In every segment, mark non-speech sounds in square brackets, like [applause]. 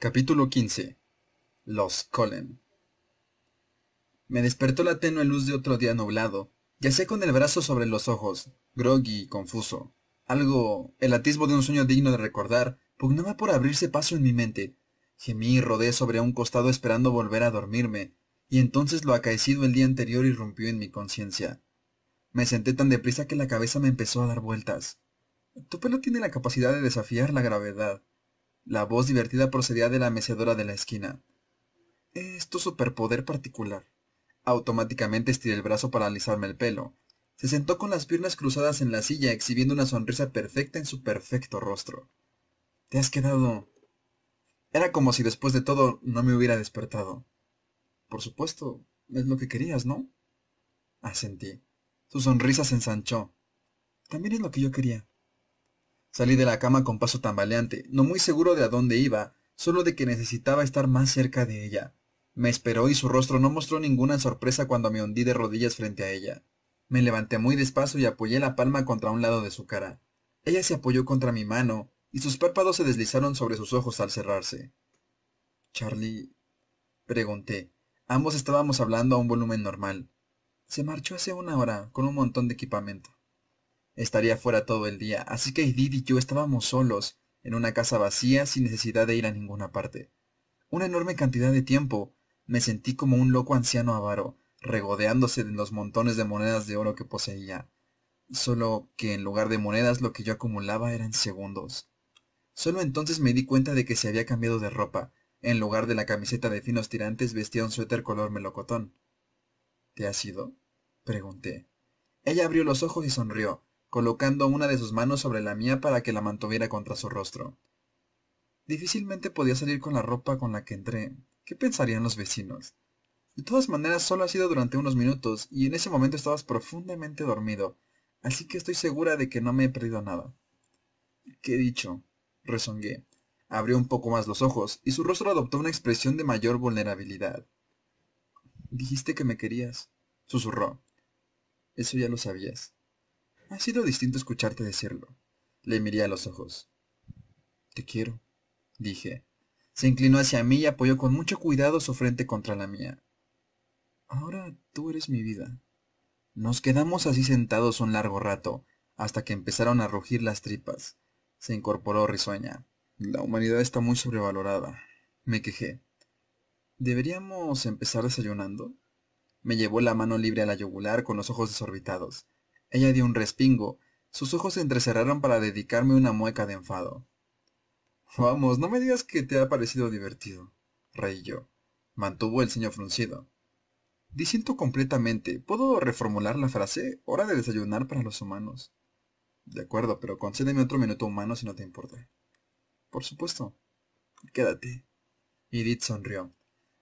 Capítulo 15. Los Colem. Me despertó la tenue luz de otro día nublado. Yacé con el brazo sobre los ojos, groggy y confuso. Algo, el atisbo de un sueño digno de recordar, pugnaba por abrirse paso en mi mente, Gemí y rodé sobre un costado esperando volver a dormirme, y entonces lo acaecido el día anterior irrumpió en mi conciencia. Me senté tan deprisa que la cabeza me empezó a dar vueltas. Tu pelo tiene la capacidad de desafiar la gravedad. La voz divertida procedía de la mecedora de la esquina. Es tu superpoder particular. Automáticamente estiré el brazo para alisarme el pelo. Se sentó con las piernas cruzadas en la silla, exhibiendo una sonrisa perfecta en su perfecto rostro. Te has quedado era como si después de todo no me hubiera despertado. Por supuesto, es lo que querías, ¿no? Asentí. Su sonrisa se ensanchó. También es lo que yo quería. Salí de la cama con paso tambaleante, no muy seguro de a dónde iba, solo de que necesitaba estar más cerca de ella. Me esperó y su rostro no mostró ninguna sorpresa cuando me hundí de rodillas frente a ella. Me levanté muy despacio y apoyé la palma contra un lado de su cara. Ella se apoyó contra mi mano, y sus párpados se deslizaron sobre sus ojos al cerrarse. Charlie, pregunté. Ambos estábamos hablando a un volumen normal. Se marchó hace una hora con un montón de equipamiento. Estaría fuera todo el día, así que Edith y yo estábamos solos, en una casa vacía sin necesidad de ir a ninguna parte. Una enorme cantidad de tiempo. Me sentí como un loco anciano avaro, regodeándose de los montones de monedas de oro que poseía. Solo que en lugar de monedas lo que yo acumulaba eran segundos. Solo entonces me di cuenta de que se había cambiado de ropa. En lugar de la camiseta de finos tirantes vestía un suéter color melocotón. ¿Te has ido? pregunté. Ella abrió los ojos y sonrió, colocando una de sus manos sobre la mía para que la mantuviera contra su rostro. Difícilmente podía salir con la ropa con la que entré. ¿Qué pensarían los vecinos? De todas maneras, solo ha sido durante unos minutos y en ese momento estabas profundamente dormido, así que estoy segura de que no me he perdido nada. ¿Qué he dicho? Resongué, Abrió un poco más los ojos y su rostro adoptó una expresión de mayor vulnerabilidad. Dijiste que me querías, susurró. Eso ya lo sabías. Ha sido distinto escucharte decirlo. Le miré a los ojos. Te quiero, dije. Se inclinó hacia mí y apoyó con mucho cuidado su frente contra la mía. Ahora tú eres mi vida. Nos quedamos así sentados un largo rato, hasta que empezaron a rugir las tripas se incorporó risueña. La humanidad está muy sobrevalorada. Me quejé. ¿Deberíamos empezar desayunando? Me llevó la mano libre a la yugular con los ojos desorbitados. Ella dio un respingo. Sus ojos se entrecerraron para dedicarme una mueca de enfado. Vamos, no me digas que te ha parecido divertido, reí yo. Mantuvo el ceño fruncido. Disiento completamente. ¿Puedo reformular la frase? Hora de desayunar para los humanos. De acuerdo, pero concédeme otro minuto humano si no te importa. Por supuesto. Quédate. Edith sonrió.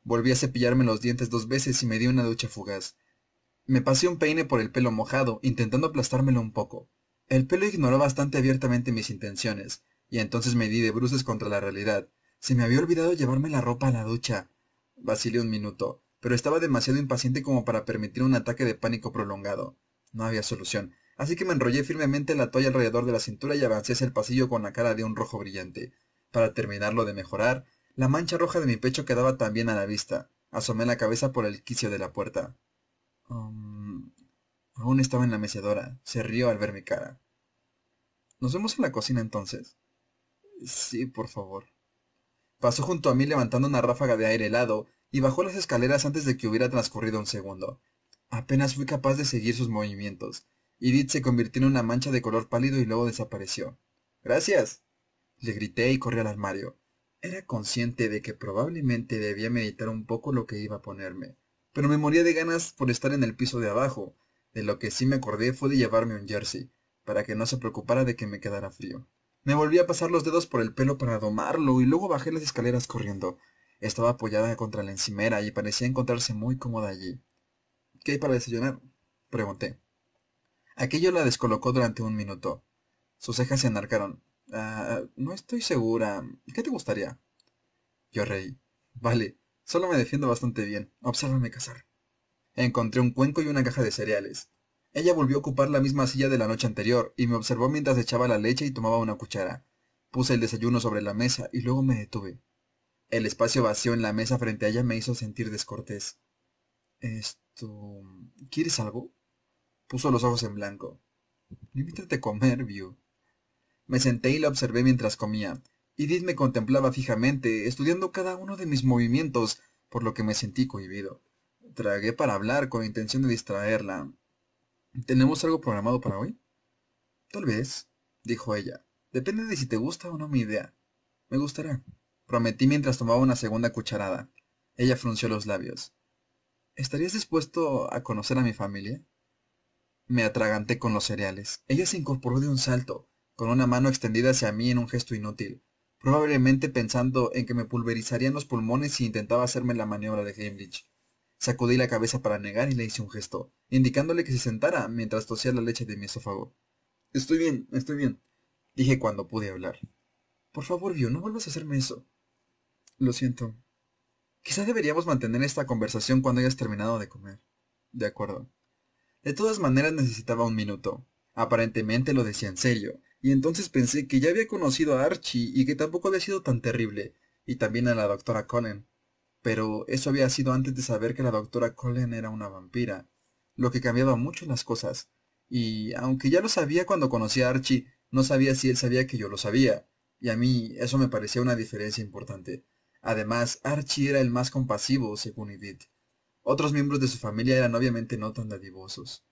Volví a cepillarme los dientes dos veces y me di una ducha fugaz. Me pasé un peine por el pelo mojado, intentando aplastármelo un poco. El pelo ignoró bastante abiertamente mis intenciones, y entonces me di de bruces contra la realidad. Se me había olvidado llevarme la ropa a la ducha. Vacilé un minuto, pero estaba demasiado impaciente como para permitir un ataque de pánico prolongado. No había solución así que me enrollé firmemente la toalla alrededor de la cintura y avancé hacia el pasillo con la cara de un rojo brillante. Para terminarlo de mejorar, la mancha roja de mi pecho quedaba también a la vista. Asomé la cabeza por el quicio de la puerta. Um, aún estaba en la mecedora. Se rió al ver mi cara. ¿Nos vemos en la cocina entonces? Sí, por favor. Pasó junto a mí levantando una ráfaga de aire helado y bajó las escaleras antes de que hubiera transcurrido un segundo. Apenas fui capaz de seguir sus movimientos. Edith se convirtió en una mancha de color pálido y luego desapareció. Gracias. Le grité y corrí al armario. Era consciente de que probablemente debía meditar un poco lo que iba a ponerme, pero me moría de ganas por estar en el piso de abajo. De lo que sí me acordé fue de llevarme un jersey, para que no se preocupara de que me quedara frío. Me volví a pasar los dedos por el pelo para domarlo y luego bajé las escaleras corriendo. Estaba apoyada contra la encimera y parecía encontrarse muy cómoda allí. ¿Qué hay para desayunar? pregunté. Aquello la descolocó durante un minuto. Sus cejas se enarcaron. Ah, no estoy segura. ¿Qué te gustaría? Yo reí. Vale, solo me defiendo bastante bien. Obsérvame cazar. Encontré un cuenco y una caja de cereales. Ella volvió a ocupar la misma silla de la noche anterior y me observó mientras echaba la leche y tomaba una cuchara. Puse el desayuno sobre la mesa y luego me detuve. El espacio vacío en la mesa frente a ella me hizo sentir descortés. Esto... ¿Quieres algo? Puso los ojos en blanco. Limítate a comer, View. Me senté y la observé mientras comía. Edith me contemplaba fijamente, estudiando cada uno de mis movimientos, por lo que me sentí cohibido. Tragué para hablar con intención de distraerla. ¿Tenemos algo programado para hoy? Tal vez, dijo ella. Depende de si te gusta o no mi idea. Me gustará, prometí mientras tomaba una segunda cucharada. Ella frunció los labios. ¿Estarías dispuesto a conocer a mi familia? Me atraganté con los cereales. Ella se incorporó de un salto, con una mano extendida hacia mí en un gesto inútil, probablemente pensando en que me pulverizarían los pulmones si intentaba hacerme la maniobra de Heimlich. Sacudí la cabeza para negar y le hice un gesto, indicándole que se sentara mientras tosía la leche de mi esófago. Estoy bien, estoy bien, dije cuando pude hablar. Por favor, Vio, no vuelvas a hacerme eso. Lo siento. Quizá deberíamos mantener esta conversación cuando hayas terminado de comer. De acuerdo. De todas maneras necesitaba un minuto. Aparentemente lo decía en serio, y entonces pensé que ya había conocido a Archie y que tampoco había sido tan terrible, y también a la doctora Cullen, Pero eso había sido antes de saber que la doctora Cullen era una vampira, lo que cambiaba mucho las cosas. Y aunque ya lo sabía cuando conocí a Archie, no sabía si él sabía que yo lo sabía, y a mí eso me parecía una diferencia importante. Además, Archie era el más compasivo, según Edith, otros miembros de su familia eran obviamente no tan dadivosos.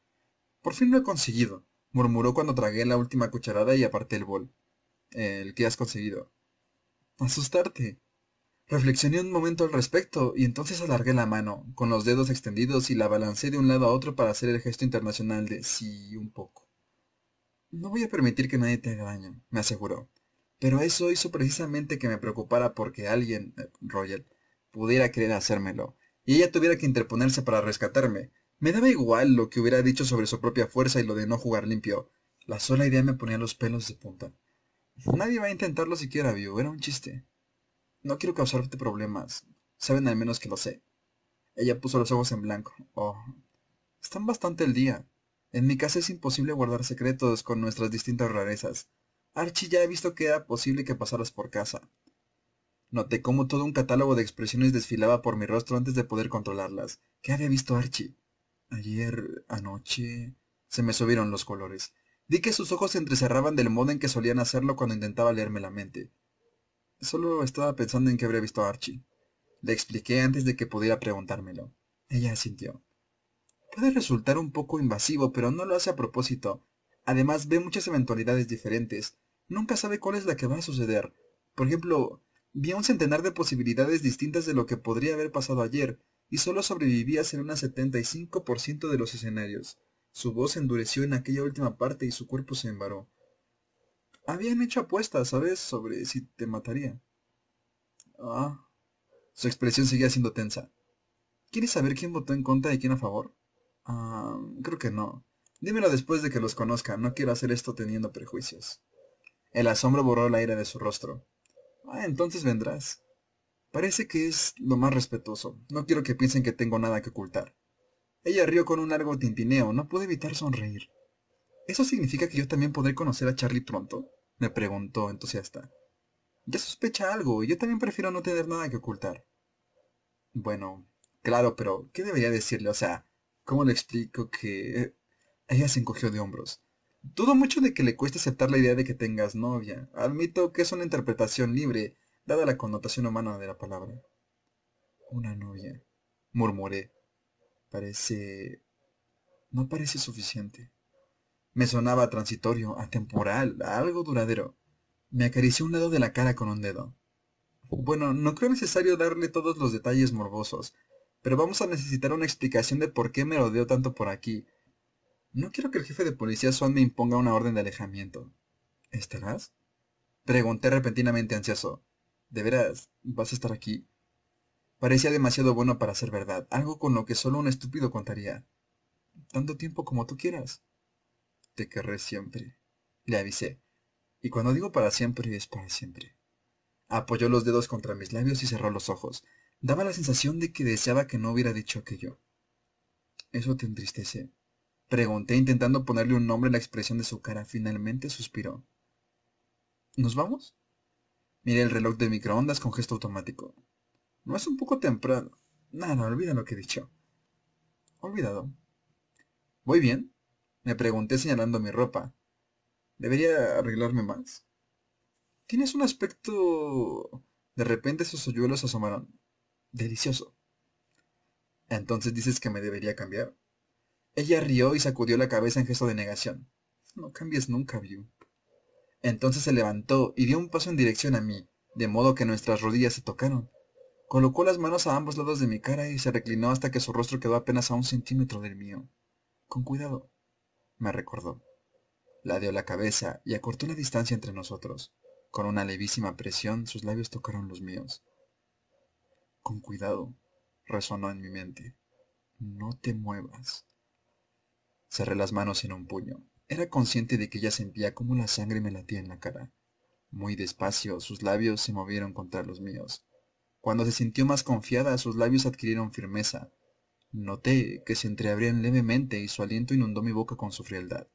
Por fin lo he conseguido, murmuró cuando tragué la última cucharada y aparté el bol. ¿El que has conseguido? Asustarte. Reflexioné un momento al respecto y entonces alargué la mano, con los dedos extendidos y la balancé de un lado a otro para hacer el gesto internacional de sí un poco. No voy a permitir que nadie te haga daño, me aseguró. Pero eso hizo precisamente que me preocupara porque alguien, eh, —Royal— Roger, pudiera querer hacérmelo, y ella tuviera que interponerse para rescatarme. Me daba igual lo que hubiera dicho sobre su propia fuerza y lo de no jugar limpio. La sola idea me ponía los pelos de punta. Nadie va a intentarlo siquiera, Vio. Era un chiste. No quiero causarte problemas. Saben al menos que lo sé. Ella puso los ojos en blanco. Oh. Están bastante el día. En mi casa es imposible guardar secretos con nuestras distintas rarezas. Archie ya he visto que era posible que pasaras por casa. Noté cómo todo un catálogo de expresiones desfilaba por mi rostro antes de poder controlarlas. ¿Qué había visto Archie? Ayer, anoche... Se me subieron los colores. Vi que sus ojos se entrecerraban del modo en que solían hacerlo cuando intentaba leerme la mente. Solo estaba pensando en que habría visto Archie. Le expliqué antes de que pudiera preguntármelo. Ella asintió. Puede resultar un poco invasivo, pero no lo hace a propósito. Además, ve muchas eventualidades diferentes. Nunca sabe cuál es la que va a suceder. Por ejemplo, Vi un centenar de posibilidades distintas de lo que podría haber pasado ayer, y solo sobrevivías en un 75% de los escenarios. Su voz endureció en aquella última parte y su cuerpo se embaró. Habían hecho apuestas, ¿sabes?, sobre si te mataría. Ah. Su expresión seguía siendo tensa. ¿Quieres saber quién votó en contra y quién a favor? Ah, creo que no. Dímelo después de que los conozca, no quiero hacer esto teniendo prejuicios. El asombro borró la ira de su rostro. Ah, entonces vendrás. Parece que es lo más respetuoso. No quiero que piensen que tengo nada que ocultar. Ella rió con un largo tintineo. No pude evitar sonreír. ¿Eso significa que yo también podré conocer a Charlie pronto? Me preguntó entusiasta. Ya sospecha algo, y yo también prefiero no tener nada que ocultar. Bueno, claro, pero ¿qué debería decirle? O sea, ¿cómo le explico que... Eh, ella se encogió de hombros. Dudo mucho de que le cueste aceptar la idea de que tengas novia. Admito que es una interpretación libre, dada la connotación humana de la palabra. Una novia, murmuré. Parece... No parece suficiente. Me sonaba transitorio, atemporal, algo duradero. Me acarició un lado de la cara con un dedo. Bueno, no creo necesario darle todos los detalles morbosos, pero vamos a necesitar una explicación de por qué me rodeo tanto por aquí, no quiero que el jefe de policía Swan me imponga una orden de alejamiento. ¿Estarás? Pregunté repentinamente ansioso. ¿De veras vas a estar aquí? Parecía demasiado bueno para ser verdad, algo con lo que solo un estúpido contaría. Tanto tiempo como tú quieras. Te querré siempre, le avisé. Y cuando digo para siempre es para siempre. Apoyó los dedos contra mis labios y cerró los ojos. Daba la sensación de que deseaba que no hubiera dicho aquello. Eso te entristece. Pregunté intentando ponerle un nombre a la expresión de su cara. Finalmente suspiró. ¿Nos vamos? Miré el reloj de microondas con gesto automático. No es un poco temprano. Nada, olvida lo que he dicho. Olvidado. ¿Voy bien? Me pregunté señalando mi ropa. ¿Debería arreglarme más? Tienes un aspecto... De repente sus hoyuelos asomaron. Delicioso. Entonces dices que me debería cambiar. Ella rió y sacudió la cabeza en gesto de negación. No cambies nunca, View. Entonces se levantó y dio un paso en dirección a mí, de modo que nuestras rodillas se tocaron. Colocó las manos a ambos lados de mi cara y se reclinó hasta que su rostro quedó apenas a un centímetro del mío. Con cuidado, me recordó. La dio la cabeza y acortó la distancia entre nosotros. Con una levísima presión sus labios tocaron los míos. Con cuidado, resonó en mi mente. No te muevas. Cerré las manos en un puño. Era consciente de que ella sentía como la sangre me latía en la cara. Muy despacio, sus labios se movieron contra los míos. Cuando se sintió más confiada, sus labios adquirieron firmeza. Noté que se entreabrían levemente y su aliento inundó mi boca con su frialdad.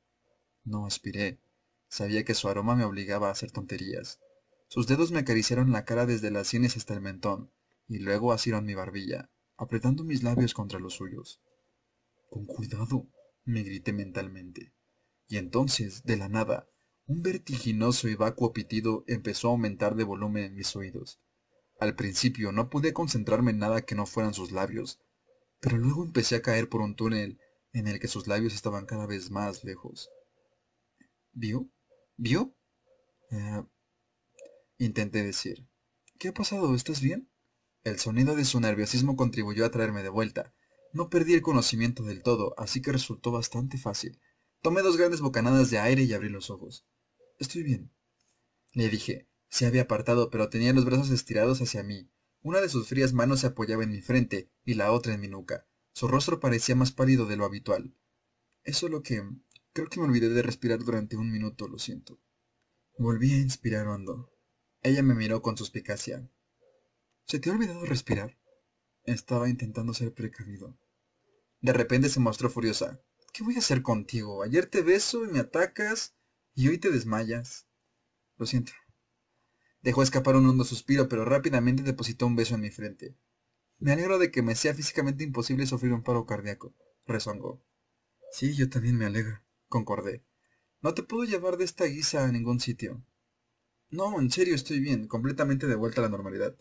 No aspiré. Sabía que su aroma me obligaba a hacer tonterías. Sus dedos me acariciaron la cara desde las sienes hasta el mentón, y luego asieron mi barbilla, apretando mis labios contra los suyos. Con cuidado, me grité mentalmente. Y entonces, de la nada, un vertiginoso y vacuo pitido empezó a aumentar de volumen en mis oídos. Al principio no pude concentrarme en nada que no fueran sus labios, pero luego empecé a caer por un túnel en el que sus labios estaban cada vez más lejos. ¿Vio? ¿Vio? Eh, intenté decir. ¿Qué ha pasado? ¿Estás bien? El sonido de su nerviosismo contribuyó a traerme de vuelta, no perdí el conocimiento del todo, así que resultó bastante fácil. Tomé dos grandes bocanadas de aire y abrí los ojos. Estoy bien. Le dije. Se había apartado, pero tenía los brazos estirados hacia mí. Una de sus frías manos se apoyaba en mi frente y la otra en mi nuca. Su rostro parecía más pálido de lo habitual. Es lo que... Creo que me olvidé de respirar durante un minuto, lo siento. Volví a inspirar hondo. Ella me miró con suspicacia. ¿Se te ha olvidado respirar? Estaba intentando ser precavido. De repente se mostró furiosa. ¿Qué voy a hacer contigo? Ayer te beso y me atacas y hoy te desmayas. Lo siento. Dejó escapar un hondo suspiro, pero rápidamente depositó un beso en mi frente. Me alegro de que me sea físicamente imposible sufrir un paro cardíaco, rezongó. Sí, yo también me alegro, concordé. No te puedo llevar de esta guisa a ningún sitio. No, en serio, estoy bien, completamente de vuelta a la normalidad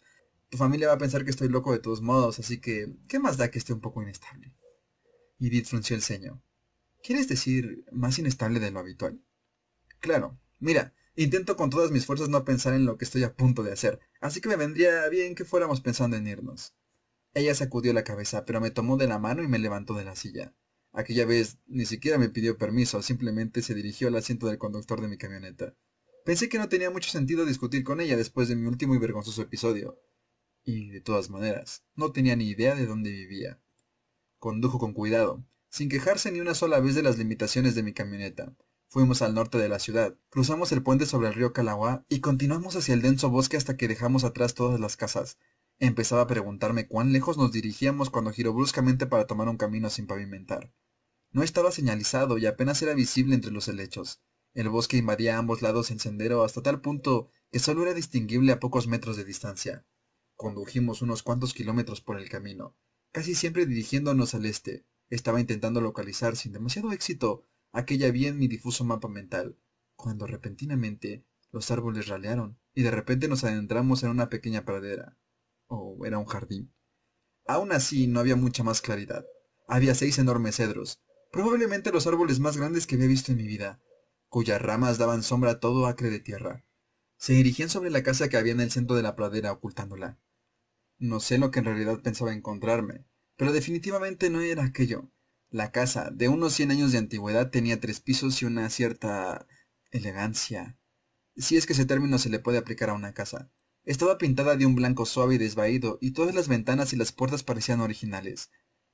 tu familia va a pensar que estoy loco de todos modos, así que, ¿qué más da que esté un poco inestable? Edith frunció el ceño. ¿Quieres decir más inestable de lo habitual? Claro, mira, intento con todas mis fuerzas no pensar en lo que estoy a punto de hacer, así que me vendría bien que fuéramos pensando en irnos. Ella sacudió la cabeza, pero me tomó de la mano y me levantó de la silla. Aquella vez ni siquiera me pidió permiso, simplemente se dirigió al asiento del conductor de mi camioneta. Pensé que no tenía mucho sentido discutir con ella después de mi último y vergonzoso episodio, y, de todas maneras, no tenía ni idea de dónde vivía. Condujo con cuidado, sin quejarse ni una sola vez de las limitaciones de mi camioneta. Fuimos al norte de la ciudad, cruzamos el puente sobre el río Calagua y continuamos hacia el denso bosque hasta que dejamos atrás todas las casas. Empezaba a preguntarme cuán lejos nos dirigíamos cuando giró bruscamente para tomar un camino sin pavimentar. No estaba señalizado y apenas era visible entre los helechos. El bosque invadía ambos lados en sendero hasta tal punto que solo era distinguible a pocos metros de distancia. Condujimos unos cuantos kilómetros por el camino, casi siempre dirigiéndonos al este. Estaba intentando localizar sin demasiado éxito aquella bien en mi difuso mapa mental, cuando repentinamente los árboles ralearon y de repente nos adentramos en una pequeña pradera. O era un jardín. Aún así, no había mucha más claridad. Había seis enormes cedros, probablemente los árboles más grandes que había visto en mi vida, cuyas ramas daban sombra a todo acre de tierra. Se dirigían sobre la casa que había en el centro de la pradera ocultándola. No sé lo que en realidad pensaba encontrarme, pero definitivamente no era aquello. La casa, de unos 100 años de antigüedad, tenía tres pisos y una cierta elegancia. Si es que ese término se le puede aplicar a una casa. Estaba pintada de un blanco suave y desvaído, y todas las ventanas y las puertas parecían originales.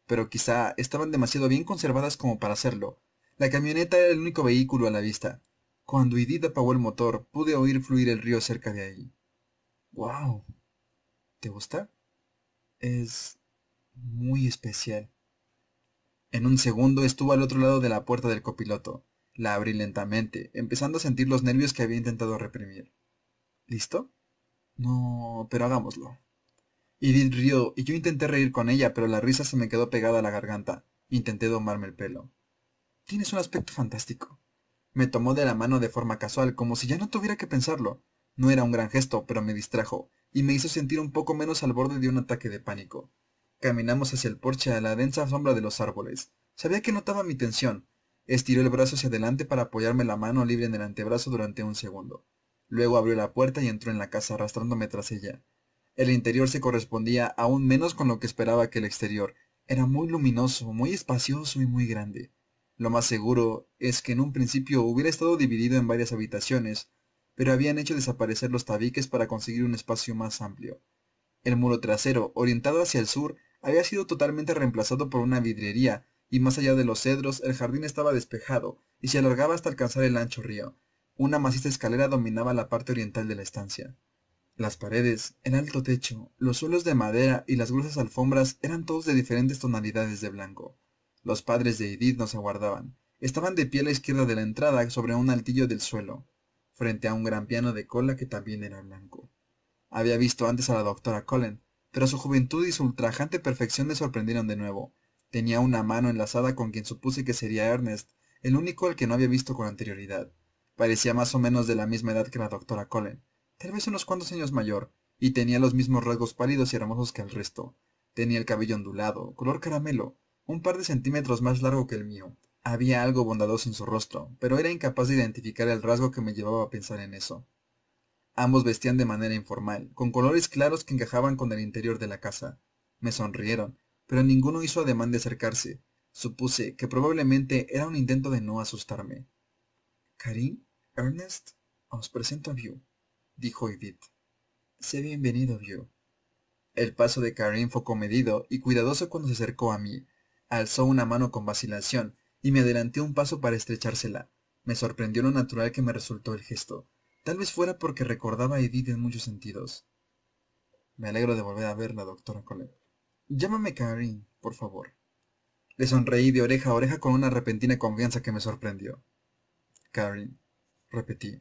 Pero quizá estaban demasiado bien conservadas como para hacerlo. La camioneta era el único vehículo a la vista. Cuando Edith apagó el motor, pude oír fluir el río cerca de ahí. —¡Guau! ¿Te gusta? es muy especial. En un segundo estuvo al otro lado de la puerta del copiloto. La abrí lentamente, empezando a sentir los nervios que había intentado reprimir. ¿Listo? No, pero hagámoslo. Edith rió y yo intenté reír con ella, pero la risa se me quedó pegada a la garganta. Intenté domarme el pelo. Tienes un aspecto fantástico. Me tomó de la mano de forma casual, como si ya no tuviera que pensarlo. No era un gran gesto, pero me distrajo, y me hizo sentir un poco menos al borde de un ataque de pánico. Caminamos hacia el porche a la densa sombra de los árboles. Sabía que notaba mi tensión. Estiró el brazo hacia adelante para apoyarme la mano libre en el antebrazo durante un segundo. Luego abrió la puerta y entró en la casa arrastrándome tras ella. El interior se correspondía aún menos con lo que esperaba que el exterior. Era muy luminoso, muy espacioso y muy grande. Lo más seguro es que en un principio hubiera estado dividido en varias habitaciones, pero habían hecho desaparecer los tabiques para conseguir un espacio más amplio. El muro trasero, orientado hacia el sur, había sido totalmente reemplazado por una vidriería, y más allá de los cedros el jardín estaba despejado y se alargaba hasta alcanzar el ancho río. Una maciza escalera dominaba la parte oriental de la estancia. Las paredes, el alto techo, los suelos de madera y las gruesas alfombras eran todos de diferentes tonalidades de blanco. Los padres de Edith nos aguardaban. Estaban de pie a la izquierda de la entrada sobre un altillo del suelo frente a un gran piano de cola que también era blanco. Había visto antes a la doctora Cullen, pero su juventud y su ultrajante perfección me sorprendieron de nuevo. Tenía una mano enlazada con quien supuse que sería Ernest, el único al que no había visto con anterioridad. Parecía más o menos de la misma edad que la doctora Cullen, tal vez unos cuantos años mayor, y tenía los mismos rasgos pálidos y hermosos que el resto. Tenía el cabello ondulado, color caramelo, un par de centímetros más largo que el mío, había algo bondadoso en su rostro, pero era incapaz de identificar el rasgo que me llevaba a pensar en eso. Ambos vestían de manera informal, con colores claros que encajaban con el interior de la casa. Me sonrieron, pero ninguno hizo ademán de acercarse. Supuse que probablemente era un intento de no asustarme. Karim, Ernest, os presento a View, dijo Edith. Sé bienvenido, View. El paso de Karim fue comedido y cuidadoso cuando se acercó a mí. Alzó una mano con vacilación, y me adelanté un paso para estrechársela. Me sorprendió lo natural que me resultó el gesto. Tal vez fuera porque recordaba a Edith en muchos sentidos. Me alegro de volver a verla, doctora Colette. Llámame Karin, por favor. Le sonreí de oreja a oreja con una repentina confianza que me sorprendió. Karin, repetí.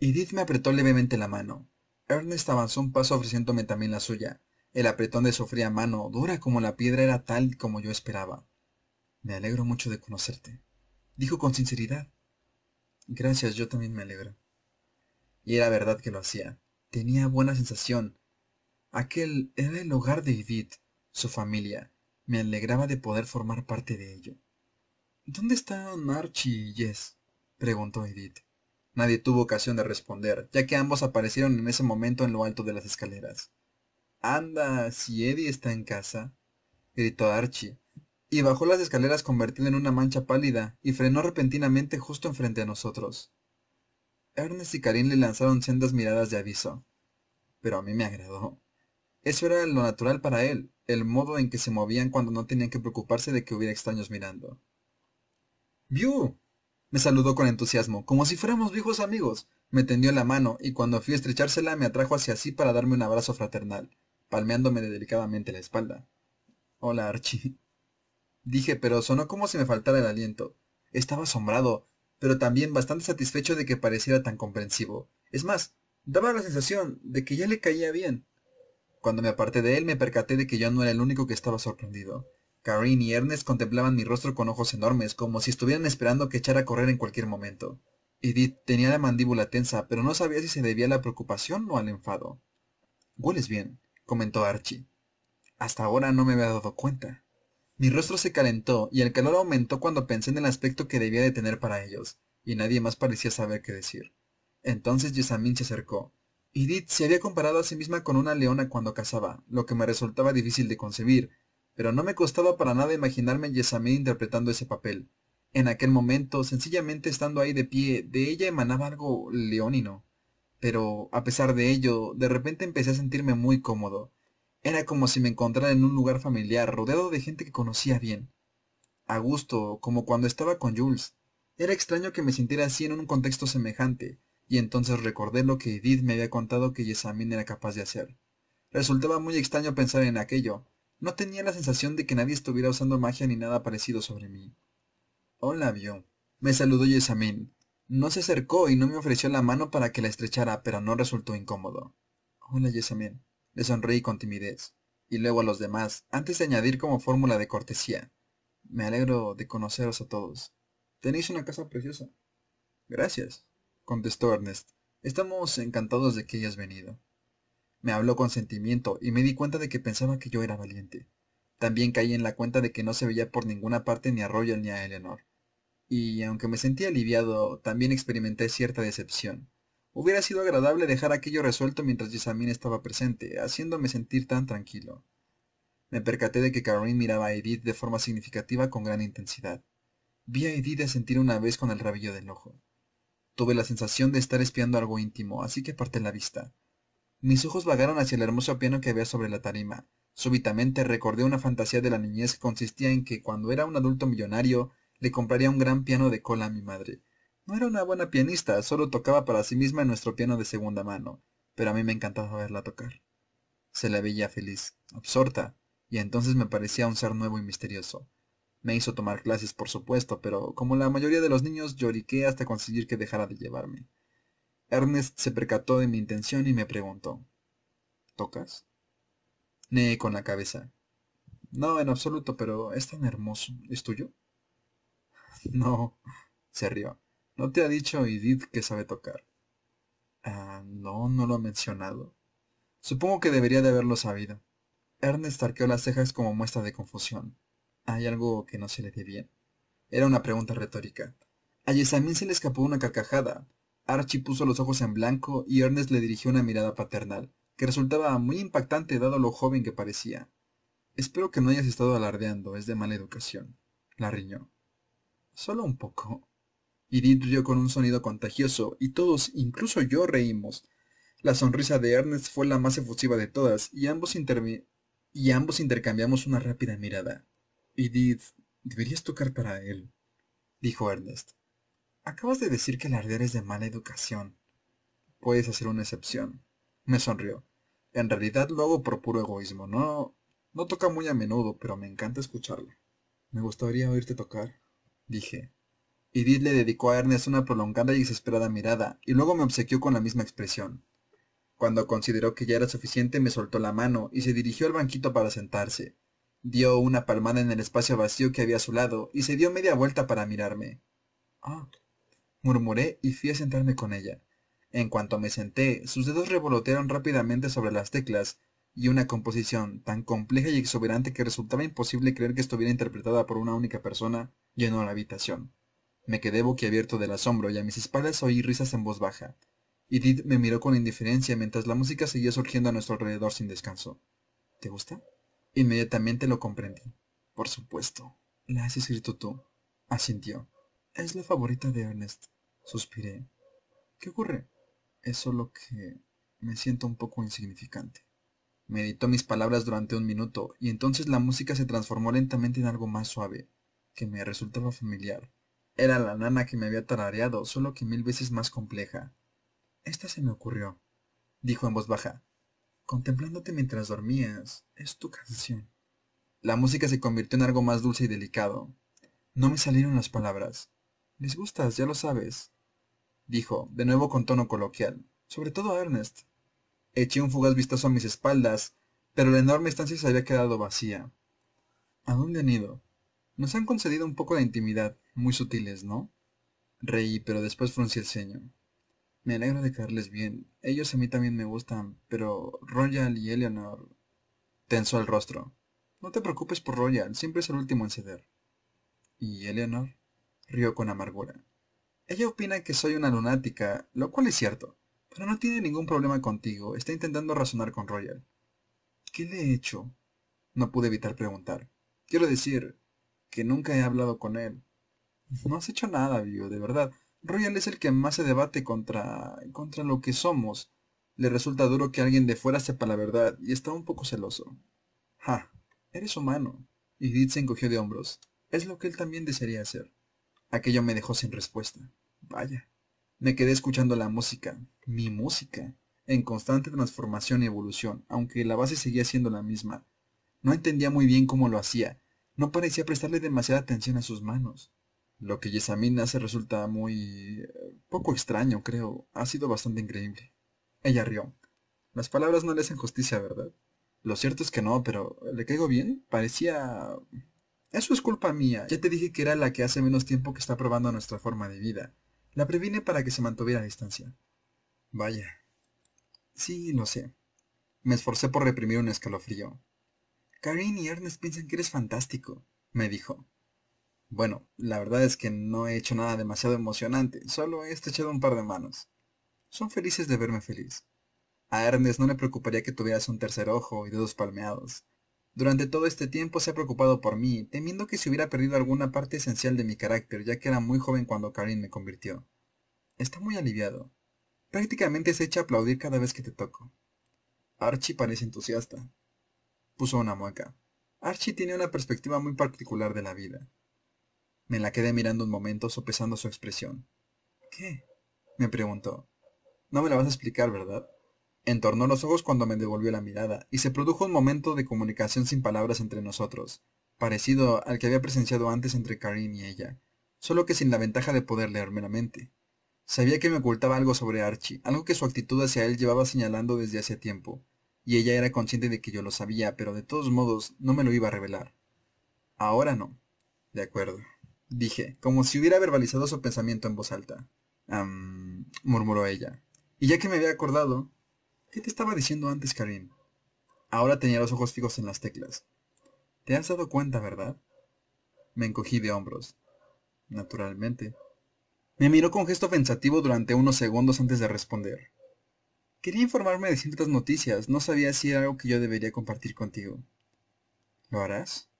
Edith me apretó levemente la mano. Ernest avanzó un paso ofreciéndome también la suya. El apretón de su fría mano, dura como la piedra, era tal como yo esperaba. Me alegro mucho de conocerte. Dijo con sinceridad. Gracias, yo también me alegro. Y era verdad que lo hacía. Tenía buena sensación. Aquel era el hogar de Edith, su familia. Me alegraba de poder formar parte de ello. ¿Dónde están Archie y Jess? preguntó Edith. Nadie tuvo ocasión de responder, ya que ambos aparecieron en ese momento en lo alto de las escaleras. Anda, si Eddie está en casa, gritó Archie, y bajó las escaleras convertida en una mancha pálida y frenó repentinamente justo enfrente a nosotros. Ernest y Karin le lanzaron sendas miradas de aviso, pero a mí me agradó. Eso era lo natural para él, el modo en que se movían cuando no tenían que preocuparse de que hubiera extraños mirando. ¡View! Me saludó con entusiasmo, como si fuéramos viejos amigos. Me tendió la mano y cuando fui a estrechársela me atrajo hacia sí para darme un abrazo fraternal, palmeándome delicadamente la espalda. Hola, Archie. Dije, pero sonó como si me faltara el aliento. Estaba asombrado, pero también bastante satisfecho de que pareciera tan comprensivo. Es más, daba la sensación de que ya le caía bien. Cuando me aparté de él me percaté de que yo no era el único que estaba sorprendido. Karine y Ernest contemplaban mi rostro con ojos enormes, como si estuvieran esperando que echara a correr en cualquier momento. Edith tenía la mandíbula tensa, pero no sabía si se debía a la preocupación o al enfado. Hueles bien, comentó Archie. Hasta ahora no me había dado cuenta. Mi rostro se calentó y el calor aumentó cuando pensé en el aspecto que debía de tener para ellos, y nadie más parecía saber qué decir. Entonces Yesamín se acercó. Edith se había comparado a sí misma con una leona cuando cazaba, lo que me resultaba difícil de concebir, pero no me costaba para nada imaginarme a Yesamín interpretando ese papel. En aquel momento, sencillamente estando ahí de pie, de ella emanaba algo leónino. Pero, a pesar de ello, de repente empecé a sentirme muy cómodo. Era como si me encontrara en un lugar familiar, rodeado de gente que conocía bien. A gusto, como cuando estaba con Jules. Era extraño que me sintiera así en un contexto semejante, y entonces recordé lo que Edith me había contado que Yesamin era capaz de hacer. Resultaba muy extraño pensar en aquello. No tenía la sensación de que nadie estuviera usando magia ni nada parecido sobre mí. Hola, vio. Me saludó Yesamin. No se acercó y no me ofreció la mano para que la estrechara, pero no resultó incómodo. Hola, Yesamin. Le sonreí con timidez, y luego a los demás, antes de añadir como fórmula de cortesía. Me alegro de conoceros a todos. Tenéis una casa preciosa. Gracias, contestó Ernest. Estamos encantados de que hayas venido. Me habló con sentimiento y me di cuenta de que pensaba que yo era valiente. También caí en la cuenta de que no se veía por ninguna parte ni a Royal ni a Eleanor. Y aunque me sentí aliviado, también experimenté cierta decepción. Hubiera sido agradable dejar aquello resuelto mientras Yasamin estaba presente, haciéndome sentir tan tranquilo. Me percaté de que Caroline miraba a Edith de forma significativa con gran intensidad. Vi a Edith sentir una vez con el rabillo del ojo. Tuve la sensación de estar espiando algo íntimo, así que aparté la vista. Mis ojos vagaron hacia el hermoso piano que había sobre la tarima. Súbitamente recordé una fantasía de la niñez que consistía en que cuando era un adulto millonario le compraría un gran piano de cola a mi madre no era una buena pianista, solo tocaba para sí misma en nuestro piano de segunda mano, pero a mí me encantaba verla tocar. Se la veía feliz, absorta, y entonces me parecía un ser nuevo y misterioso. Me hizo tomar clases, por supuesto, pero como la mayoría de los niños lloriqué hasta conseguir que dejara de llevarme. Ernest se percató de mi intención y me preguntó, ¿Tocas? Neé con la cabeza. No, en absoluto, pero es tan hermoso. ¿Es tuyo? [laughs] No, se rió. ¿No te ha dicho Edith que sabe tocar? Ah, no, no lo ha mencionado. Supongo que debería de haberlo sabido. Ernest arqueó las cejas como muestra de confusión. Hay algo que no se le ve bien. Era una pregunta retórica. A Yesamín se le escapó una carcajada. Archie puso los ojos en blanco y Ernest le dirigió una mirada paternal, que resultaba muy impactante dado lo joven que parecía. Espero que no hayas estado alardeando, es de mala educación. La riñó. Solo un poco. Edith rió con un sonido contagioso, y todos, incluso yo, reímos. La sonrisa de Ernest fue la más efusiva de todas, y ambos, y ambos intercambiamos una rápida mirada. Edith, deberías tocar para él, dijo Ernest. Acabas de decir que alardear es de mala educación. Puedes hacer una excepción. Me sonrió. En realidad lo hago por puro egoísmo. No, no toca muy a menudo, pero me encanta escucharlo. Me gustaría oírte tocar, dije. Edith le dedicó a Ernest una prolongada y desesperada mirada, y luego me obsequió con la misma expresión. Cuando consideró que ya era suficiente, me soltó la mano y se dirigió al banquito para sentarse. Dio una palmada en el espacio vacío que había a su lado y se dio media vuelta para mirarme. Ah, murmuré y fui a sentarme con ella. En cuanto me senté, sus dedos revolotearon rápidamente sobre las teclas y una composición tan compleja y exuberante que resultaba imposible creer que estuviera interpretada por una única persona llenó la habitación. Me quedé boquiabierto del asombro y a mis espaldas oí risas en voz baja. Edith me miró con indiferencia mientras la música seguía surgiendo a nuestro alrededor sin descanso. ¿Te gusta? Inmediatamente lo comprendí. Por supuesto. La has escrito tú. Asintió. Es la favorita de Ernest. Suspiré. ¿Qué ocurre? Es solo que me siento un poco insignificante. Meditó mis palabras durante un minuto y entonces la música se transformó lentamente en algo más suave, que me resultaba familiar. Era la nana que me había tarareado, solo que mil veces más compleja. Esta se me ocurrió, dijo en voz baja, contemplándote mientras dormías. Es tu canción. La música se convirtió en algo más dulce y delicado. No me salieron las palabras. Les gustas, ya lo sabes, dijo, de nuevo con tono coloquial, sobre todo a Ernest. Eché un fugaz vistazo a mis espaldas, pero la enorme estancia se había quedado vacía. ¿A dónde han ido? Nos han concedido un poco de intimidad, muy sutiles, ¿no? Reí, pero después fruncí el ceño. Me alegro de caerles bien. Ellos a mí también me gustan, pero Royal y Eleanor... Tensó el rostro. No te preocupes por Royal, siempre es el último en ceder. Y Eleanor rió con amargura. Ella opina que soy una lunática, lo cual es cierto, pero no tiene ningún problema contigo, está intentando razonar con Royal. ¿Qué le he hecho? No pude evitar preguntar. Quiero decir, que nunca he hablado con él. No has hecho nada, vivo, de verdad. Royal es el que más se debate contra, contra lo que somos. Le resulta duro que alguien de fuera sepa la verdad y está un poco celoso. Ja, eres humano. Y Did se encogió de hombros. Es lo que él también desearía hacer. Aquello me dejó sin respuesta. Vaya. Me quedé escuchando la música, mi música, en constante transformación y evolución, aunque la base seguía siendo la misma. No entendía muy bien cómo lo hacía. No parecía prestarle demasiada atención a sus manos. Lo que Yesamin hace resulta muy... Eh, poco extraño, creo. Ha sido bastante increíble. Ella rió. Las palabras no le hacen justicia, ¿verdad? Lo cierto es que no, pero ¿le caigo bien? Parecía... Eso es culpa mía. Ya te dije que era la que hace menos tiempo que está probando nuestra forma de vida. La previne para que se mantuviera a distancia. Vaya. Sí, lo sé. Me esforcé por reprimir un escalofrío. Karin y Ernest piensan que eres fantástico, me dijo. Bueno, la verdad es que no he hecho nada demasiado emocionante, solo he estrechado un par de manos. Son felices de verme feliz. A Ernest no le preocuparía que tuvieras un tercer ojo y dedos palmeados. Durante todo este tiempo se ha preocupado por mí, temiendo que se hubiera perdido alguna parte esencial de mi carácter, ya que era muy joven cuando Karin me convirtió. Está muy aliviado. Prácticamente se echa a aplaudir cada vez que te toco. Archie parece entusiasta. Puso una mueca. Archie tiene una perspectiva muy particular de la vida. Me la quedé mirando un momento, sopesando su expresión. ¿Qué? me preguntó. No me la vas a explicar, ¿verdad? Entornó los ojos cuando me devolvió la mirada, y se produjo un momento de comunicación sin palabras entre nosotros, parecido al que había presenciado antes entre Karin y ella, solo que sin la ventaja de poder leerme la mente. Sabía que me ocultaba algo sobre Archie, algo que su actitud hacia él llevaba señalando desde hace tiempo, y ella era consciente de que yo lo sabía, pero de todos modos no me lo iba a revelar. Ahora no. De acuerdo dije, como si hubiera verbalizado su pensamiento en voz alta. murmuró ella. Y ya que me había acordado, ¿qué te estaba diciendo antes, Karim? Ahora tenía los ojos fijos en las teclas. ¿Te has dado cuenta, verdad? Me encogí de hombros. Naturalmente. Me miró con gesto pensativo durante unos segundos antes de responder. Quería informarme de ciertas noticias, no sabía si era algo que yo debería compartir contigo. ¿Lo harás?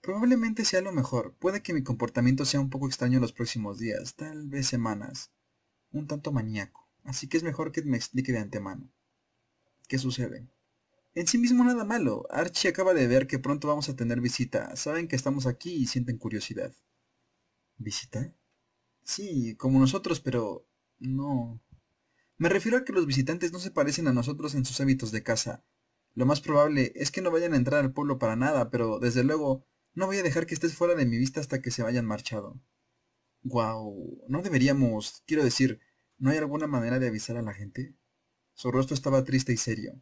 Probablemente sea lo mejor. Puede que mi comportamiento sea un poco extraño los próximos días, tal vez semanas. Un tanto maníaco. Así que es mejor que me explique de antemano. ¿Qué sucede? En sí mismo nada malo. Archie acaba de ver que pronto vamos a tener visita. Saben que estamos aquí y sienten curiosidad. ¿Visita? Sí, como nosotros, pero... No. Me refiero a que los visitantes no se parecen a nosotros en sus hábitos de casa. Lo más probable es que no vayan a entrar al pueblo para nada, pero desde luego no voy a dejar que estés fuera de mi vista hasta que se hayan marchado. Wow, no deberíamos, quiero decir, ¿no hay alguna manera de avisar a la gente? Su rostro estaba triste y serio.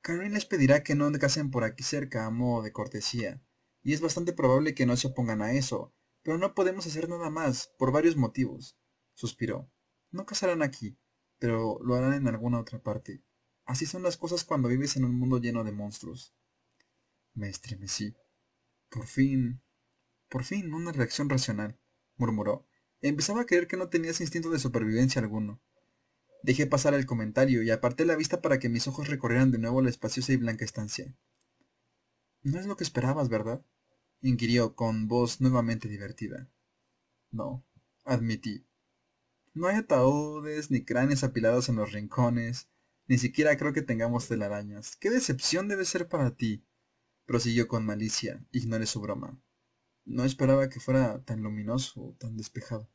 Karen les pedirá que no casen por aquí cerca a modo de cortesía, y es bastante probable que no se opongan a eso, pero no podemos hacer nada más, por varios motivos, suspiró. No casarán aquí, pero lo harán en alguna otra parte. Así son las cosas cuando vives en un mundo lleno de monstruos. Me estremecí. Por fin. Por fin, una reacción racional, murmuró. Empezaba a creer que no tenías instinto de supervivencia alguno. Dejé pasar el comentario y aparté la vista para que mis ojos recorrieran de nuevo la espaciosa y blanca estancia. No es lo que esperabas, ¿verdad? inquirió con voz nuevamente divertida. No, admití. No hay ataúdes ni cráneos apilados en los rincones, ni siquiera creo que tengamos telarañas. ¡Qué decepción debe ser para ti! prosiguió con malicia. Ignoré su broma. No esperaba que fuera tan luminoso tan despejado.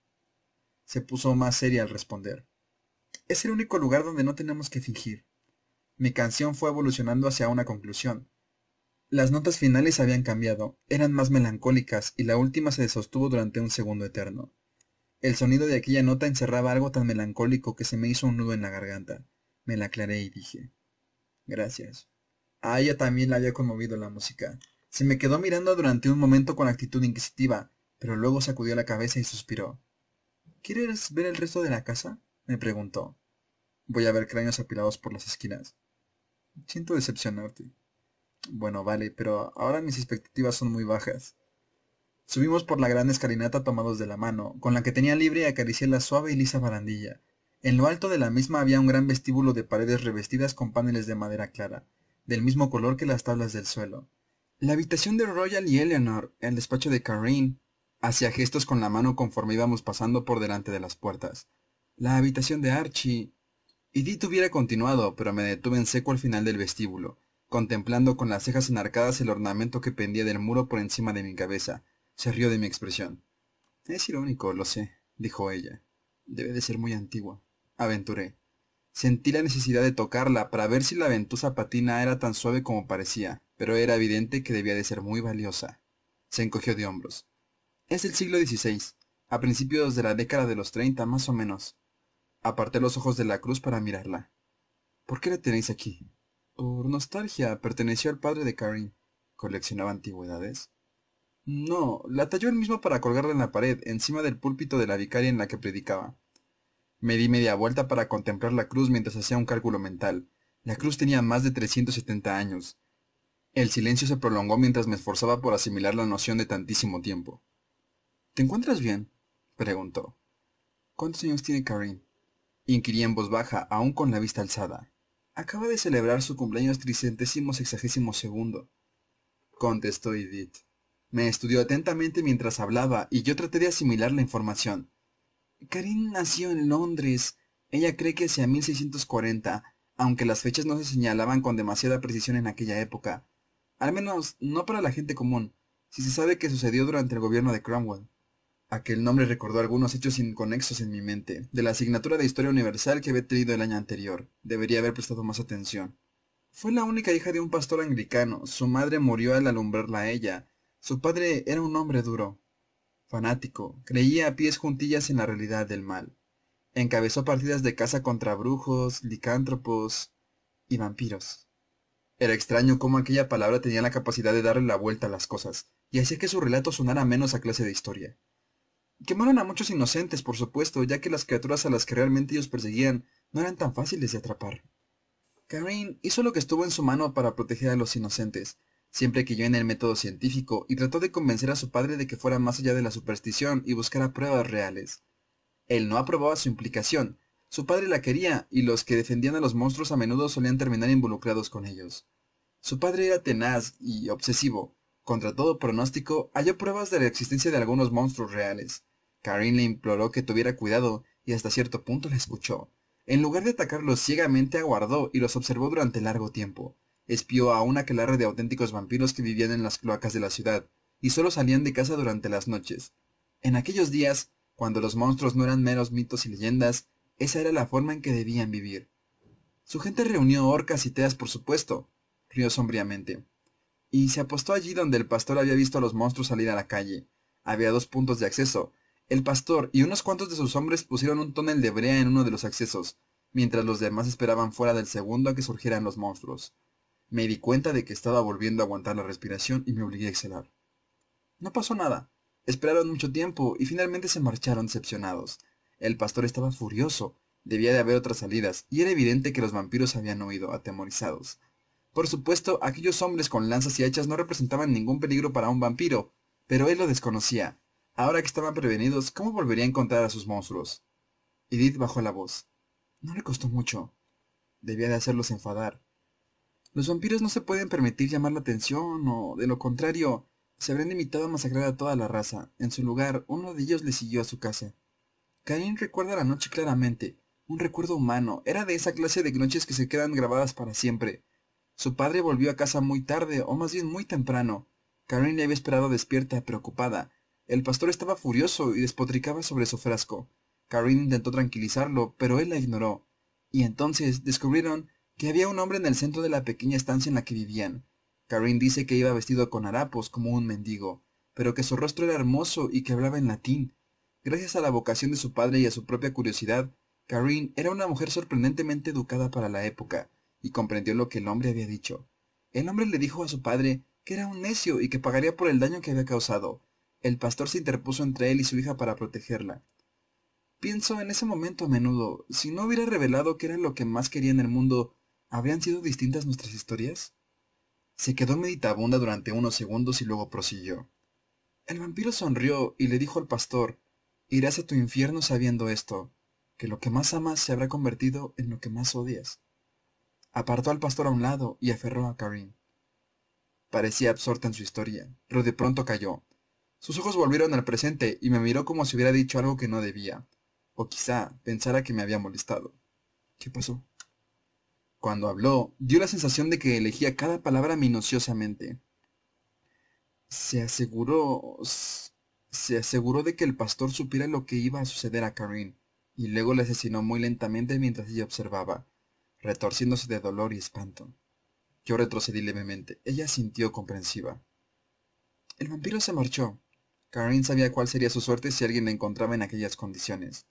Se puso más seria al responder. Es el único lugar donde no tenemos que fingir. Mi canción fue evolucionando hacia una conclusión. Las notas finales habían cambiado, eran más melancólicas y la última se desostuvo durante un segundo eterno. El sonido de aquella nota encerraba algo tan melancólico que se me hizo un nudo en la garganta. Me la aclaré y dije, gracias. A ella también la había conmovido la música. Se me quedó mirando durante un momento con actitud inquisitiva, pero luego sacudió la cabeza y suspiró. ¿Quieres ver el resto de la casa? me preguntó. Voy a ver cráneos apilados por las esquinas. Siento decepcionarte. Bueno, vale, pero ahora mis expectativas son muy bajas. Subimos por la gran escalinata tomados de la mano, con la que tenía libre acaricié la suave y lisa barandilla. En lo alto de la misma había un gran vestíbulo de paredes revestidas con paneles de madera clara, del mismo color que las tablas del suelo. La habitación de Royal y Eleanor, el despacho de Karine, hacía gestos con la mano conforme íbamos pasando por delante de las puertas. La habitación de Archie... Edith hubiera continuado, pero me detuve en seco al final del vestíbulo, contemplando con las cejas enarcadas el ornamento que pendía del muro por encima de mi cabeza. Se rió de mi expresión. Es irónico, lo sé, dijo ella. Debe de ser muy antigua. Aventuré. Sentí la necesidad de tocarla para ver si la ventosa patina era tan suave como parecía, pero era evidente que debía de ser muy valiosa. Se encogió de hombros. Es el siglo XVI, a principios de la década de los 30 más o menos. Aparté los ojos de la cruz para mirarla. ¿Por qué la tenéis aquí? Por nostalgia, perteneció al padre de Karin. ¿Coleccionaba antigüedades? No, la talló él mismo para colgarla en la pared, encima del púlpito de la vicaria en la que predicaba. Me di media vuelta para contemplar la cruz mientras hacía un cálculo mental. La cruz tenía más de 370 años. El silencio se prolongó mientras me esforzaba por asimilar la noción de tantísimo tiempo. ¿Te encuentras bien? preguntó. ¿Cuántos años tiene Karim? Inquirí en voz baja, aún con la vista alzada. Acaba de celebrar su cumpleaños tricentésimo sexagésimo segundo, contestó Edith. Me estudió atentamente mientras hablaba y yo traté de asimilar la información. Karin nació en Londres. Ella cree que hacia 1640, aunque las fechas no se señalaban con demasiada precisión en aquella época. Al menos no para la gente común, si se sabe que sucedió durante el gobierno de Cromwell. Aquel nombre recordó algunos hechos inconexos en mi mente, de la asignatura de Historia Universal que había tenido el año anterior. Debería haber prestado más atención. Fue la única hija de un pastor anglicano. Su madre murió al alumbrarla a ella. Su padre era un hombre duro, Fanático, creía a pies juntillas en la realidad del mal. Encabezó partidas de caza contra brujos, licántropos y vampiros. Era extraño cómo aquella palabra tenía la capacidad de darle la vuelta a las cosas, y hacía que su relato sonara menos a clase de historia. Quemaron a muchos inocentes, por supuesto, ya que las criaturas a las que realmente ellos perseguían no eran tan fáciles de atrapar. Karin hizo lo que estuvo en su mano para proteger a los inocentes, Siempre que yo en el método científico y trató de convencer a su padre de que fuera más allá de la superstición y buscara pruebas reales. Él no aprobaba su implicación, su padre la quería y los que defendían a los monstruos a menudo solían terminar involucrados con ellos. Su padre era tenaz y obsesivo. Contra todo pronóstico, halló pruebas de la existencia de algunos monstruos reales. Karin le imploró que tuviera cuidado y hasta cierto punto la escuchó. En lugar de atacarlos ciegamente aguardó y los observó durante largo tiempo espió a una aquelarre de auténticos vampiros que vivían en las cloacas de la ciudad y solo salían de casa durante las noches. En aquellos días, cuando los monstruos no eran meros mitos y leyendas, esa era la forma en que debían vivir. Su gente reunió orcas y teas, por supuesto, rió sombríamente, y se apostó allí donde el pastor había visto a los monstruos salir a la calle. Había dos puntos de acceso. El pastor y unos cuantos de sus hombres pusieron un tonel de brea en uno de los accesos, mientras los demás esperaban fuera del segundo a que surgieran los monstruos. Me di cuenta de que estaba volviendo a aguantar la respiración y me obligué a exhalar. No pasó nada. Esperaron mucho tiempo y finalmente se marcharon decepcionados. El pastor estaba furioso. Debía de haber otras salidas y era evidente que los vampiros habían huido atemorizados. Por supuesto, aquellos hombres con lanzas y hachas no representaban ningún peligro para un vampiro, pero él lo desconocía. Ahora que estaban prevenidos, ¿cómo volvería a encontrar a sus monstruos? Edith bajó la voz. No le costó mucho. Debía de hacerlos enfadar. Los vampiros no se pueden permitir llamar la atención o, de lo contrario, se habrían limitado a masacrar a toda la raza. En su lugar, uno de ellos le siguió a su casa. Karin recuerda la noche claramente, un recuerdo humano, era de esa clase de noches que se quedan grabadas para siempre. Su padre volvió a casa muy tarde, o más bien muy temprano. Karin le había esperado despierta, preocupada. El pastor estaba furioso y despotricaba sobre su frasco. Karin intentó tranquilizarlo, pero él la ignoró. Y entonces descubrieron que había un hombre en el centro de la pequeña estancia en la que vivían. Karin dice que iba vestido con harapos como un mendigo, pero que su rostro era hermoso y que hablaba en latín. Gracias a la vocación de su padre y a su propia curiosidad, Karin era una mujer sorprendentemente educada para la época, y comprendió lo que el hombre había dicho. El hombre le dijo a su padre que era un necio y que pagaría por el daño que había causado. El pastor se interpuso entre él y su hija para protegerla. Pienso en ese momento a menudo, si no hubiera revelado que era lo que más quería en el mundo, ¿Habrían sido distintas nuestras historias? Se quedó meditabunda durante unos segundos y luego prosiguió. El vampiro sonrió y le dijo al pastor, irás a tu infierno sabiendo esto, que lo que más amas se habrá convertido en lo que más odias. Apartó al pastor a un lado y aferró a Karim. Parecía absorta en su historia, pero de pronto cayó. Sus ojos volvieron al presente y me miró como si hubiera dicho algo que no debía, o quizá pensara que me había molestado. ¿Qué pasó? Cuando habló, dio la sensación de que elegía cada palabra minuciosamente. Se aseguró... Se aseguró de que el pastor supiera lo que iba a suceder a Karin, y luego le asesinó muy lentamente mientras ella observaba, retorciéndose de dolor y espanto. Yo retrocedí levemente. Ella sintió comprensiva. El vampiro se marchó. Karin sabía cuál sería su suerte si alguien la encontraba en aquellas condiciones.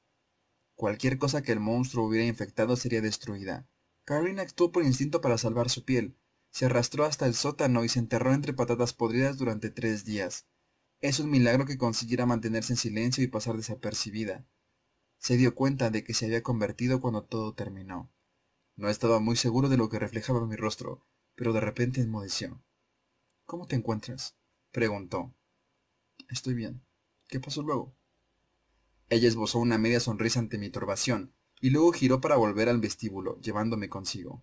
Cualquier cosa que el monstruo hubiera infectado sería destruida, Karina actuó por instinto para salvar su piel. Se arrastró hasta el sótano y se enterró entre patatas podridas durante tres días. Es un milagro que consiguiera mantenerse en silencio y pasar desapercibida. Se dio cuenta de que se había convertido cuando todo terminó. No estaba muy seguro de lo que reflejaba mi rostro, pero de repente enmudeció. ¿Cómo te encuentras? preguntó. Estoy bien. ¿Qué pasó luego? Ella esbozó una media sonrisa ante mi turbación, y luego giró para volver al vestíbulo, llevándome consigo.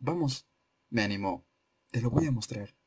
Vamos, me animó, te lo voy a mostrar.